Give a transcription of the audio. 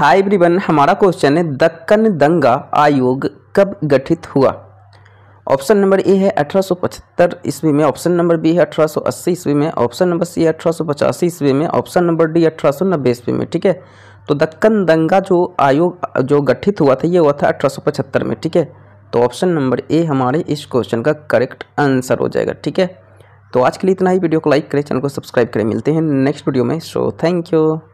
hi everyone हमारा question है दक्कन दंगा आयोग कब गठित हुआ ऑप्शन नंबर ए है 1875 ईस्वी में ऑप्शन नंबर बी है 1880 ईस्वी में ऑप्शन नंबर सी है अठारह ईस्वी में ऑप्शन नंबर डी अठारह ईस्वी में ठीक है तो दक्कन दंगा जो आयोग जो गठित हुआ था ये हुआ था अठारह में ठीक है तो ऑप्शन नंबर ए हमारे इस क्वेश्चन का करेक्ट आंसर हो जाएगा ठीक है तो आज के लिए इतना ही वीडियो को लाइक करें चैनल को सब्सक्राइब करें मिलते हैं नेक्स्ट वीडियो में सो थैंक यू